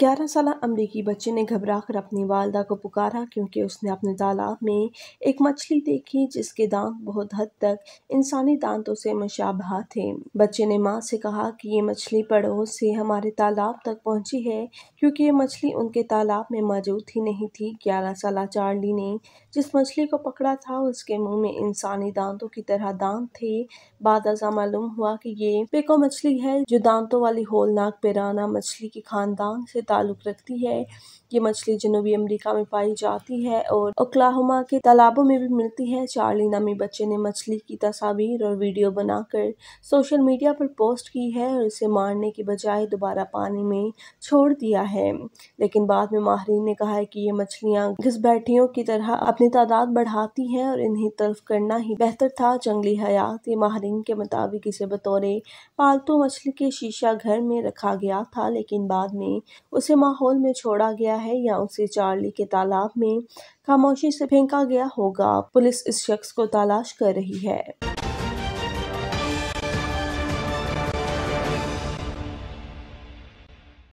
ग्यारह साल अमरीकी बच्चे ने घबरा कर अपनी वालदा को पुकारा क्योंकि उसने अपने तालाब में एक मछली देखी जिसके दांत बहुत हद तक इंसानी दांतों से मुशाबहा थे बच्चे ने माँ से कहा कि ये मछली पड़ोस से हमारे तालाब तक पहुँची है क्योंकि ये मछली उनके तालाब में मौजूद ही नहीं थी ग्यारह साल चार्ली ने जिस मछली को पकड़ा था उसके मुँह में इंसानी दांतों की तरह दांत थे बाद मालूम हुआ कि ये पेको मछली है जो दांतों वाली होलनाक पेराना मछली के खानदान से से ताल्लुक़ रखती है ये मछली जनूबी अमेरिका में पाई जाती है और ओक्लाहोमा के तालाबों में भी मिलती है चार्ली नामी बच्चे ने मछली की तस्वीर और वीडियो बनाकर सोशल मीडिया पर पोस्ट की है और इसे मारने के बजाय दोबारा पानी में छोड़ दिया है लेकिन बाद में माहरीन ने कहा है कि ये मछलियाँ घिसबैठियों की तरह अपनी तादाद बढ़ाती हैं और इन्हें तल्फ करना ही बेहतर था जंगली हयात ये माहरीन के मुताबिक इसे बतौरे पालतू मछली के शीशा घर में रखा गया था लेकिन बाद में उसे माहौल में छोड़ा गया है या उसे चार्ली के तालाब में खामोशी से फेंका गया होगा पुलिस इस शख्स को तलाश कर रही है